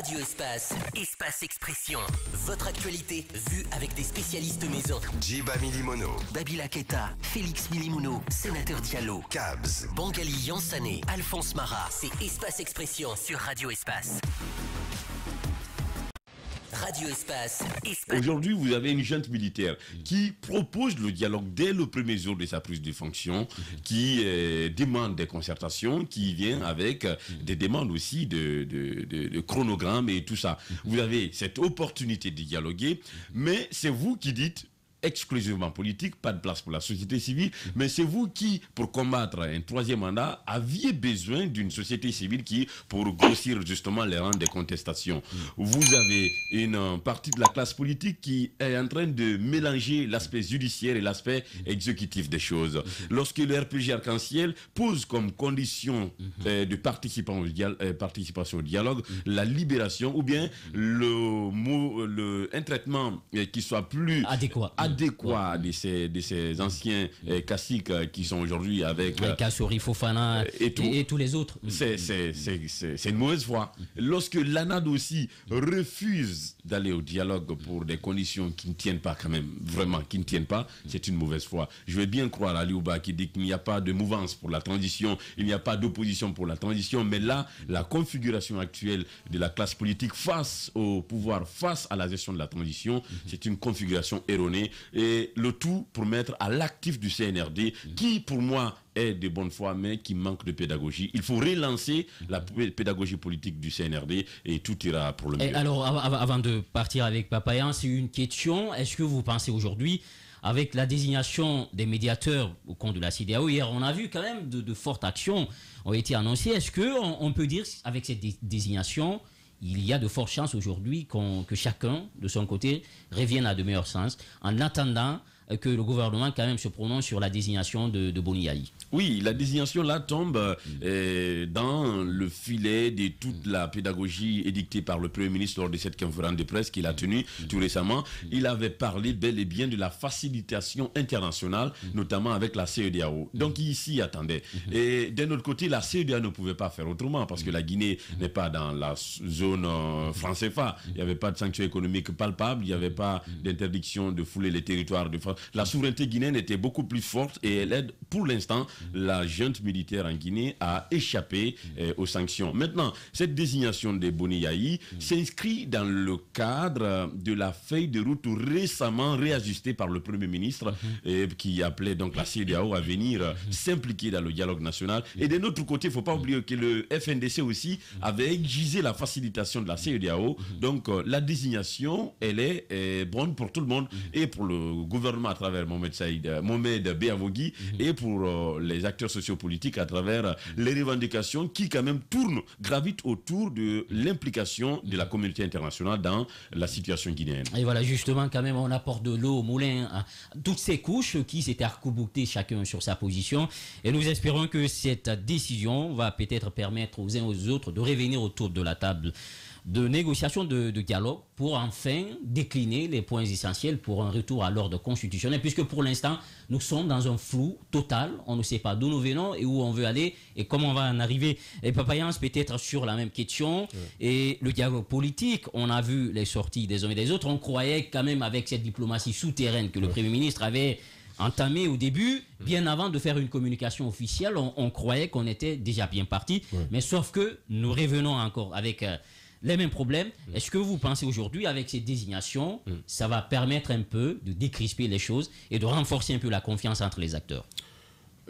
Radio Espace, Espace Expression. Votre actualité vue avec des spécialistes maison. Jiba Milimono, Babila Keta, Félix Milimono, Sénateur Diallo, Cabs, Bangali Yansané, Alphonse Marat. C'est Espace Expression sur Radio Espace. Radio Espace. Aujourd'hui, vous avez une jeune militaire qui propose le dialogue dès le premier jour de sa prise de fonction, qui euh, demande des concertations, qui vient avec euh, des demandes aussi de, de chronogrammes et tout ça. Vous avez cette opportunité de dialoguer, mais c'est vous qui dites exclusivement politique, pas de place pour la société civile, mais c'est vous qui, pour combattre un troisième mandat, aviez besoin d'une société civile qui, pour grossir justement les rangs des contestations. Vous avez une euh, partie de la classe politique qui est en train de mélanger l'aspect judiciaire et l'aspect exécutif des choses. Lorsque le RPG Arc-en-Ciel pose comme condition euh, de euh, participation au dialogue la libération ou bien le, le, un traitement qui soit plus adéquat adéquat ouais. de, ces, de ces anciens euh, classiques euh, qui sont aujourd'hui avec. Euh, Kassori, Fofana euh, et, tous les autres. Mm. C'est une mauvaise foi. Lorsque l'ANAD aussi refuse d'aller au dialogue pour des conditions qui ne tiennent pas, quand même, vraiment, qui ne tiennent pas, c'est une mauvaise foi. Je vais bien croire à Liouba qui dit qu'il n'y a pas de mouvance pour la transition, il n'y a pas d'opposition pour la transition, mais là, la configuration actuelle de la classe politique face au pouvoir, face à la gestion de la transition, mm-hmm. c'est une configuration erronée et le tout pour mettre à l'actif du CNRD, qui pour moi est de bonne foi, mais qui manque de pédagogie. Il faut relancer la pédagogie politique du CNRD et tout ira pour le mieux. alors, avant de partir avec Papayan, c'est une question. Est-ce que vous pensez aujourd'hui, avec la désignation des médiateurs au compte de la CDAO, hier, on a vu quand même de, fortes actions ont été annoncées. Est-ce qu'on peut dire, avec cette désignation, il y a de fortes chances aujourd'hui que chacun, de son côté, revienne à de meilleurs sens en attendant euh, que le gouvernement quand même se prononce sur la désignation de, de Boniaï. Oui, la désignation là tombe mm. euh, dans le filet de toute mm. la pédagogie édictée par le Premier ministre lors de cette conférence de presse qu'il a mm. tenue tout récemment. Il avait parlé bel et bien de la facilitation internationale, notamment avec la CEDAO. Donc ici, attendait. Et d'un autre côté, la CEDAO ne pouvait pas faire autrement parce que la Guinée n'est pas dans la zone euh, française. Il n'y avait pas de sanctions économiques palpables, il n'y avait pas d'interdiction de fouler les territoires de France la souveraineté guinéenne était beaucoup plus forte et elle aide, pour l'instant, la junte militaire en Guinée à échapper euh, aux sanctions. Maintenant, cette désignation des Yaï s'inscrit dans le cadre de la feuille de route récemment réajustée par le Premier ministre mhm. euh, qui appelait donc la CEDAO à venir euh, mhm. s'impliquer dans le dialogue national. Mhm. Et d'un autre côté, il ne faut pas oublier que le FNDC aussi avait exigé la facilitation de la CEDAO. Donc la désignation, elle est bonne pour tout le monde et pour le gouvernement à travers Mohamed, Saïd, euh, Mohamed Béavogui mhm. et pour euh, les acteurs sociopolitiques à travers euh, les revendications qui quand même tournent, gravitent autour de l'implication de la communauté internationale dans la situation guinéenne. Et voilà, justement, quand même, on apporte de l'eau au moulin à toutes ces couches qui s'étaient arc chacun sur sa position. Et nous espérons que cette décision va peut-être permettre aux uns aux autres de revenir autour de la table de négociations, de, dialogue, pour enfin décliner les points essentiels pour un retour à l'ordre constitutionnel, puisque pour l'instant, nous sommes dans un flou total, on ne sait pas d'où nous venons et où on veut aller, et comment on va en arriver. Et Papayans, peut-être sur la même question, et le dialogue politique, on a vu les sorties des uns et des autres, on croyait quand même avec cette diplomatie souterraine que le Premier ministre avait entamé au début, bien avant de faire une communication officielle, on, croyait qu'on était déjà bien parti. Mais sauf que nous revenons encore avec euh, les mêmes problèmes. Mm. Est-ce que vous pensez aujourd'hui, avec ces désignations, mm. ça va permettre un peu de décrisper les choses et de renforcer un peu la confiance entre les acteurs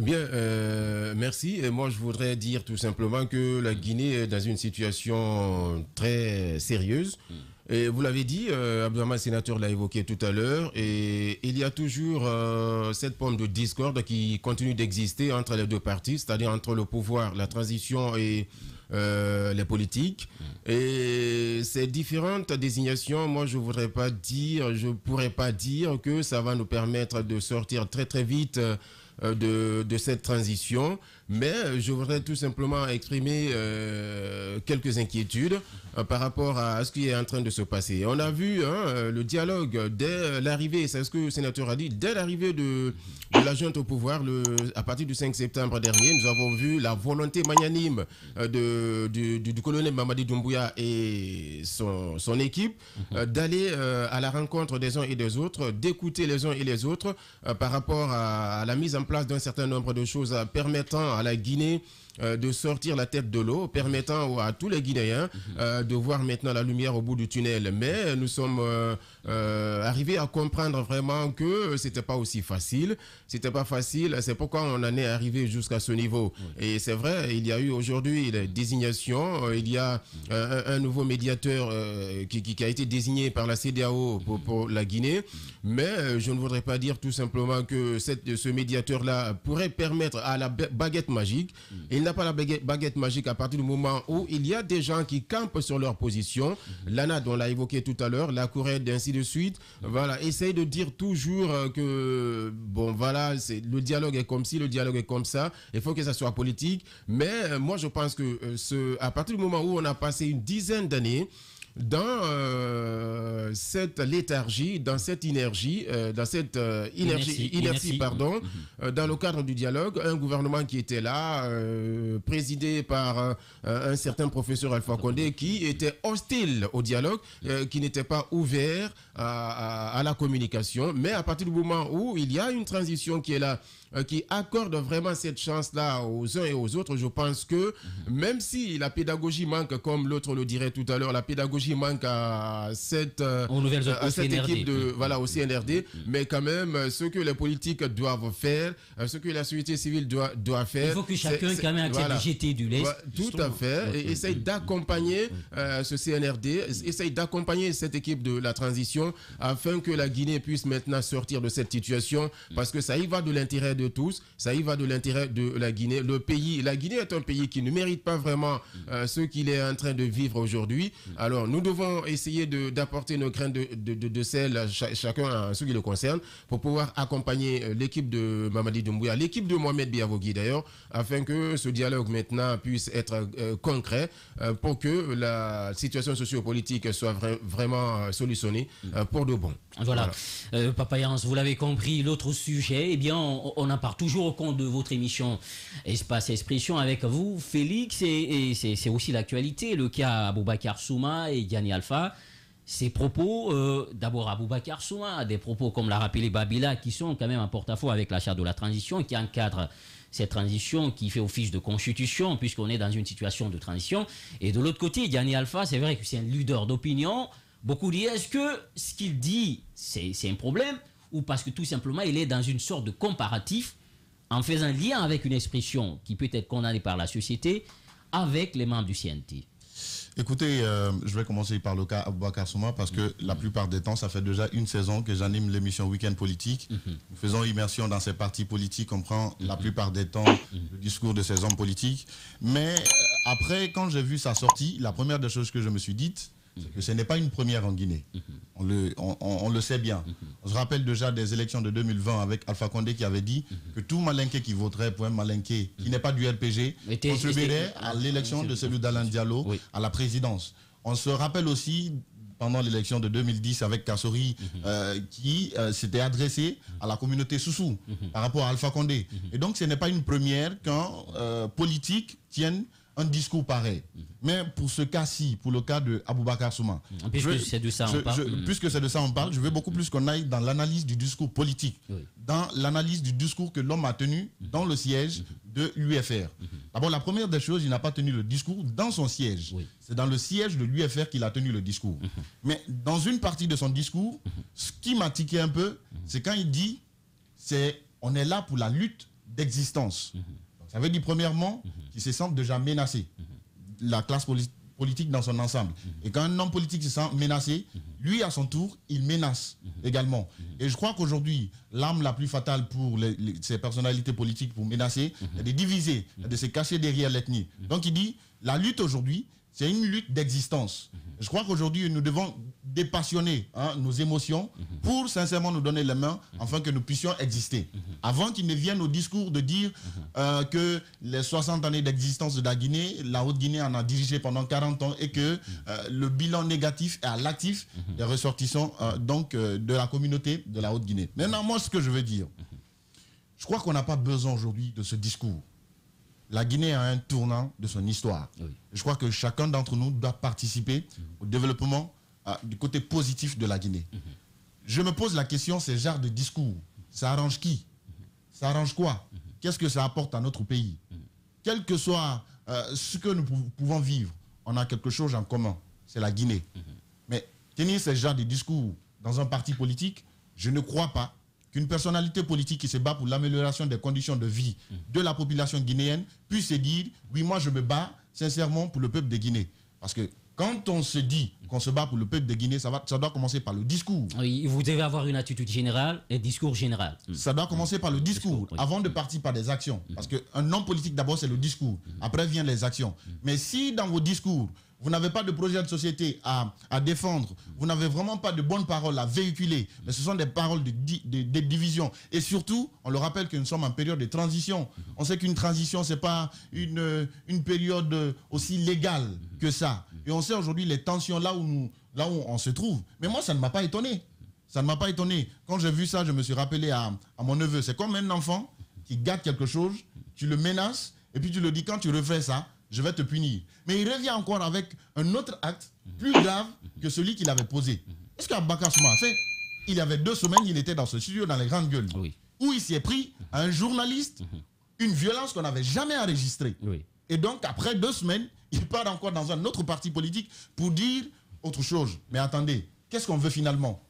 Bien, euh, merci. moi, je voudrais dire tout simplement que la Guinée est dans une situation très sérieuse. Mm. Et vous l'avez dit, euh, Sénateur l'a évoqué tout à l'heure, et il y a toujours euh, cette pomme de discorde qui continue d'exister entre les deux parties, c'est-à-dire entre le pouvoir, la transition et euh, les politiques. Mm. Et ces différentes désignations, moi je voudrais pas dire, je pourrais pas dire que ça va nous permettre de sortir très très vite euh, de cette transition. Mais euh, je voudrais tout simplement exprimer euh, quelques inquiétudes euh, par rapport à ce qui est en train de se passer. On a vu hein, le dialogue dès l'arrivée, c'est ce que le sénateur a dit, dès l'arrivée de, la junte au pouvoir, le, à partir du 5 septembre dernier, nous avons vu la volonté magnanime de, du, colonel Mamadi Doumbouya et son, son équipe d'aller à la rencontre des uns et des autres, d'écouter les uns et les autres par rapport à, à la mise en place d'un certain nombre de choses permettant à la Guinée euh, de sortir la tête de l'eau, permettant à tous les Guinéens mhm. euh, de voir maintenant la lumière au bout du tunnel. Mais nous sommes euh, arrivés à comprendre vraiment que c'était pas aussi facile. C'était pas facile. C'est pourquoi on en est arrivé jusqu'à ce niveau. Et c'est vrai, il y a eu aujourd'hui des désignations. Il y a un, nouveau médiateur qui, a été désigné par la CDAO pour, la Guinée. Mais je ne voudrais pas dire tout simplement que cette, ce médiateur-là pourrait permettre à la baguette magique. Mm n'a pas la baguette magique à partir du moment où il y a des gens qui campent sur leur position. Mhm. Lana, dont on l'a évoqué tout à l'heure, la Corée, ainsi de suite. Mhm. Voilà, essaye de dire toujours euh, que, bon, voilà, le dialogue est comme si le dialogue est comme ça. Il faut que ça soit politique. Mais euh, moi, je pense que euh, ce, à partir du moment où on a passé une dizaine d'années, dans euh, cette léthargie, dans cette énergie, euh, dans cette euh, inertie, pardon, mhm. dans le cadre du dialogue, un gouvernement qui était là, présidé par un certain professeur Alpha Condé, qui était hostile au dialogue, qui n'était pas ouvert à, la communication. Mais à partir du moment où il y a une transition qui est là, qui accorde vraiment cette chance-là aux uns et aux autres, je pense que mhm. même si la pédagogie manque, comme l'autre le dirait tout à l'heure, la pédagogie manque à cette, euh, cette équipe de, mm, voilà, mm, aussi mm, NRD. Mais quand même, euh, ce que les politiques doivent faire, euh, ce que la société civile doit, doit faire. Il faut que chacun quand même accepte du lait. tout à fait. Et essaye d'accompagner ce CNRD, essaye d'accompagner cette équipe de la transition afin que la Guinée puisse maintenant sortir de cette situation parce que ça y va de l'intérêt de tous, ça y va de l'intérêt de la Guinée. Le pays, la Guinée est un pays qui ne mérite pas vraiment ce qu'il est en train de vivre aujourd'hui. Alors nous nous devons essayer d'apporter nos graines de, de, sel, à chacun à ce qui le concerne, pour pouvoir accompagner euh, l'équipe de Mamadi Doumbouya, l'équipe de Mohamed Biavogui d'ailleurs, afin que ce dialogue maintenant puisse être euh, concret euh, pour que la situation sociopolitique soit vraiment solutionnée pour de bon. Voilà. Papa Papayance, vous l'avez compris, l'autre sujet, eh bien, on, en part toujours au compte de votre émission Espace Expression avec vous, Félix, et, c'est aussi l'actualité, le cas bobakar Souma et Diani Alpha, ses propos, euh, d'abord Aboubacar Souma, des propos comme l'a rappelé Babila, qui sont quand même un porte-à-faux avec la charte de la transition, qui encadre cette transition, qui fait office de constitution, puisqu'on est dans une situation de transition. Et de l'autre côté, Diani Alpha, c'est vrai que c'est un leader d'opinion. Beaucoup disent, est-ce que ce qu'il dit, c'est un problème, ou parce que tout simplement, il est dans une sorte de comparatif, en faisant lien avec une expression qui peut être condamnée par la société, avec les membres du CNT Écoutez, euh, je vais commencer par le cas Aboubacar Souma parce que la mhm. plupart des temps, ça fait déjà une saison que j'anime l'émission Week-end politique. Mhm. faisons immersion dans ces partis politiques, on prend la mhm. plupart des temps le discours de ces hommes politiques. Mais euh, après, quand j'ai vu sa sortie, la première des choses que je me suis dite, c'est que ce n'est pas une première en Guinée. on le sait bien. On se rappelle déjà des élections de 2020 avec Alpha Condé qui avait dit mhm. que tout malinqué qui voterait pour un malinqué qui mhm. n'est pas du RPG contribuerait à ah, l'élection de celui d'Alain Diallo à la présidence. On se rappelle aussi pendant l'élection de 2010 avec Kassori, mhm. euh, qui euh, s'était adressé à la communauté Soussou par rapport à Alpha Condé. Et donc, ce n'est pas une première quand euh, politique tienne un discours pareil. Mais pour ce cas-ci, pour le cas de Aboubacar Souma, mm. puisque c'est de ça qu'on parle, je, de ça parle, je veux beaucoup plus qu'on aille dans l'analyse du discours politique, dans l'analyse du discours que l'homme a tenu dans le siège de l'UFR. D'abord, la première des choses, il n'a pas tenu le discours dans son siège. C'est dans le siège de l'UFR qu'il a tenu le discours. Mhm. Mais dans une partie de son discours, ce qui m'a tiqué un peu, c'est quand il dit, c'est on est là pour la lutte d'existence. Mhm. Ça veut premièrement, mhm. qu'il se sentent déjà menacés. Mhm. La classe politique dans son ensemble. Mhm. Et quand un homme politique se sent menacé, lui, à son tour, il menace également. Et je crois qu'aujourd'hui, l'arme la plus fatale pour les, ces personnalités politiques, pour menacer, c'est de diviser, de se cacher derrière l'ethnie. Donc il dit, la lutte aujourd'hui, c'est une lutte d'existence. Je crois qu'aujourd'hui, nous devons dépassionner hein, nos émotions mhm. pour sincèrement nous donner les mains mhm. afin que nous puissions exister. Mhm. Avant qu'il ne vienne au discours de dire euh, que les 60 années d'existence de la Guinée, la Haute-Guinée en a dirigé pendant 40 ans et que euh, le bilan négatif est à l'actif des ressortissants euh, donc, de la communauté de la Haute-Guinée. Maintenant, moi, ce que je veux dire, je crois qu'on n'a pas besoin aujourd'hui de ce discours. La Guinée a un tournant de son histoire. Je crois que chacun d'entre nous doit participer au développement ah, du côté positif de la Guinée. Mhm. Je me pose la question, ces genres de discours, ça arrange qui mhm. Ça arrange quoi mhm. Qu'est-ce que ça apporte à notre pays Quel que soit euh, ce que nous pouvons vivre, on a quelque chose en commun, c'est la Guinée. Mais tenir ces genre de discours dans un parti politique, je ne crois pas qu'une personnalité politique qui se bat pour l'amélioration des conditions de vie de la population guinéenne puisse se dire, oui, moi je me bats sincèrement pour le peuple de Guinée. Parce que quand on se dit qu'on se bat pour le peuple de Guinée, ça, doit commencer par le discours. Oui, vous devez avoir une attitude générale, un discours général. Ça doit mm. commencer par le discours, avant de mm. partir par des actions. Mm. Parce qu'un nom politique, d'abord, c'est le discours. Après viennent les actions. Mais si dans vos discours, vous n'avez pas de projet de société à, défendre, vous n'avez vraiment pas de bonnes paroles à véhiculer, mais ce sont des paroles de, division. Et surtout, on le rappelle que nous sommes en période de transition. On sait qu'une transition, ce n'est pas une, une période aussi légale que ça. Et on sait aujourd'hui les tensions là où, nous, là où on se trouve. Mais moi, ça ne m'a pas étonné. Ça ne m'a pas étonné. Quand j'ai vu ça, je me suis rappelé à, mon neveu. C'est comme un enfant qui gâte quelque chose, tu le menaces, et puis tu le dis, quand tu refais ça, je vais te punir. Mais il revient encore avec un autre acte plus grave que celui qu'il avait posé. Est-ce qu'Abaka a fait Il y avait deux semaines, il était dans ce studio, dans les grandes gueules, où il s'est pris à un journaliste mhm. une violence qu'on n'avait jamais enregistrée. Oui. Et donc, après deux semaines, il part encore dans un autre parti politique pour dire autre chose. Mais attendez, qu'est-ce qu'on veut finalement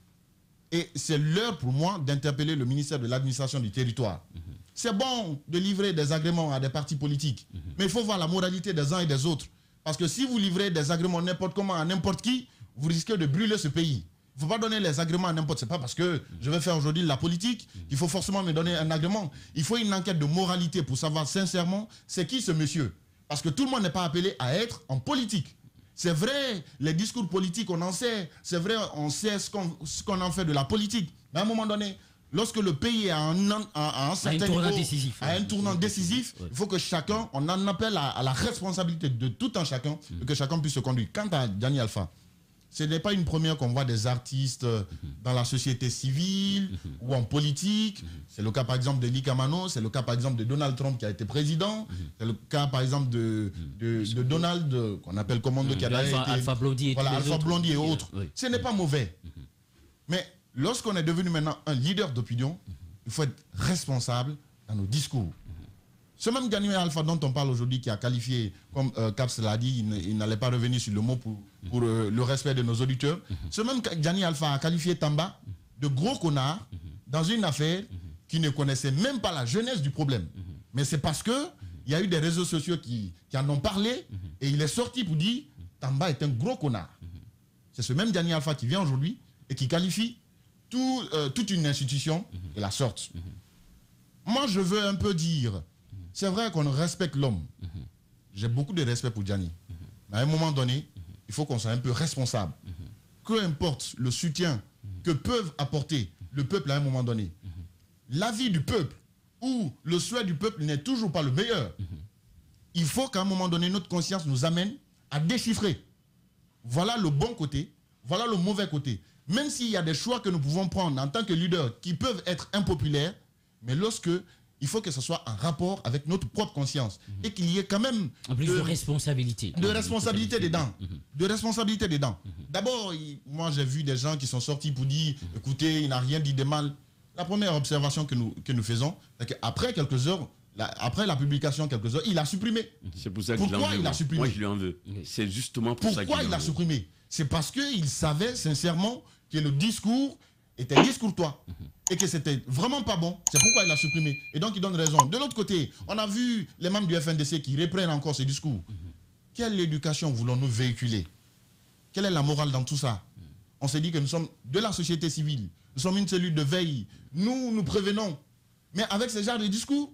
Et c'est l'heure pour moi d'interpeller le ministère de l'administration du territoire. Mhm. C'est bon de livrer des agréments à des partis politiques, mhm. mais il faut voir la moralité des uns et des autres. Parce que si vous livrez des agréments n'importe comment à n'importe qui, vous risquez de brûler ce pays. Il ne faut pas donner les agréments à n'importe. C'est pas parce que mhm. je vais faire aujourd'hui la politique qu'il faut forcément me donner un agrément. Il faut une enquête de moralité pour savoir sincèrement c'est qui ce monsieur. Parce que tout le monde n'est pas appelé à être en politique. C'est vrai, les discours politiques, on en sait. C'est vrai, on sait ce qu'on en fait de la politique. Mais à un moment donné, lorsque le pays est à un, un certain tournant décisif, à un tournant décisif, il faut que chacun, on en appelle à, la responsabilité de tout un chacun, mm. et que chacun puisse se conduire. Quant à Daniel Alpha, ce n'est pas une première qu'on voit des artistes euh, mhm. dans la société civile mhm. ou en politique. Mhm. C'est le cas par exemple de Nick Amano, c'est le cas par exemple de Donald Trump qui a été président, c'est le cas par exemple de, de, Donald, euh, qu'on appelle commando qui a Alpha, été, Alpha Blondie et, voilà, et autres. Ce n'est pas mauvais. Mais lorsqu'on est devenu maintenant un leader d'opinion, il faut être responsable dans nos discours. Ce même Ganimé Alpha dont on parle aujourd'hui, qui a qualifié, comme euh, Caps l'a dit, il, n'allait pas revenir sur le mot pour, pour euh, le respect de nos auditeurs. Mm-hmm. Ce même Daniel Alpha a qualifié Tamba mm-hmm. de gros connard mm-hmm. dans une affaire qui ne connaissait même pas la jeunesse du problème. Mais c'est parce qu'il y a eu des réseaux sociaux qui, en ont parlé et il est sorti pour dire Tamba est un gros connard. C'est ce même Daniel Alpha qui vient aujourd'hui et qui qualifie tout, euh, toute une institution et la sorte. Moi, je veux un peu dire c'est vrai qu'on respecte l'homme. Mhm. J'ai beaucoup de respect pour Gianni. Mhm. Mais à un moment donné, il faut qu'on soit un peu responsable. Que mhm. importe le soutien que peuvent apporter le peuple à un moment donné, La vie du peuple ou le souhait du peuple n'est toujours pas le meilleur. Il faut qu'à un moment donné, notre conscience nous amène à déchiffrer. Voilà le bon côté, voilà le mauvais côté. Même s'il y a des choix que nous pouvons prendre en tant que leader qui peuvent être impopulaires, mais lorsque il faut que ce soit en rapport avec notre propre conscience mhm. et qu'il y ait quand même en plus de, responsabilité de responsabilité dedans mhm. de responsabilité dedans mhm. d'abord moi j'ai vu des gens qui sont sortis pour dire écoutez il n'a rien dit de mal la première observation que nous, que nous faisons c'est qu'après quelques heures après la publication quelques heures il a supprimé c'est pour ça que je a supprimé moi je lui en veux c'est justement pour pourquoi ça il, il a supprimé c'est parce qu'il savait sincèrement que le discours était discourtois et que c'était vraiment pas bon. C'est pourquoi il l'a supprimé. Et donc, il donne raison. De l'autre côté, on a vu les membres du FNDC qui reprennent encore ce discours. Quelle éducation voulons-nous véhiculer Quelle est la morale dans tout ça On s'est dit que nous sommes de la société civile. Nous sommes une cellule de veille. Nous, nous prévenons. Mais avec ce genre de discours,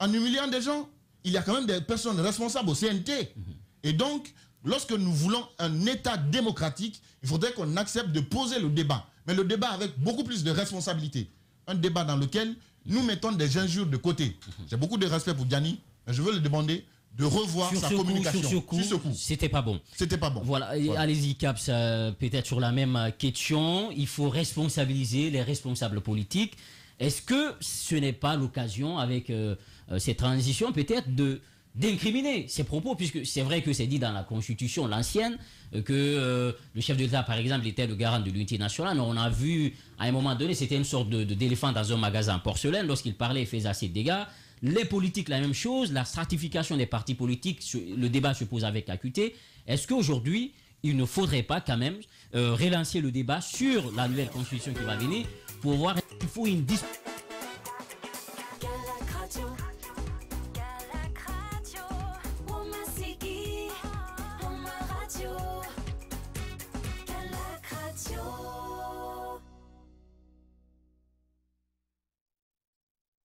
en humiliant des gens, il y a quand même des personnes responsables au CNT. Et donc, lorsque nous voulons un État démocratique, il faudrait qu'on accepte de poser le débat mais le débat avec beaucoup plus de responsabilité. Un débat dans lequel nous mettons des injures de côté. J'ai beaucoup de respect pour Gianni, mais je veux le demander de revoir sa communication. sur ce coup, c'était pas bon. C'était pas bon. Voilà, allez-y Caps, euh, peut-être sur la même question, il faut responsabiliser les responsables politiques. Est-ce que ce n'est pas l'occasion avec euh, euh, ces transitions peut-être de d'incriminer ces propos, puisque c'est vrai que c'est dit dans la Constitution, l'ancienne, euh, que euh, le chef de l'État, par exemple, était le garant de l'unité nationale. on a vu, à un moment donné, c'était une sorte de, d'éléphant dans un magasin en porcelaine. Lorsqu'il parlait, il faisait assez de dégâts. Les politiques, la même chose. La stratification des partis politiques, le débat se pose avec acuité. Est-ce qu'aujourd'hui, il ne faudrait pas quand même euh, relancer le débat sur la nouvelle Constitution qui va venir pour voir il faut une discussion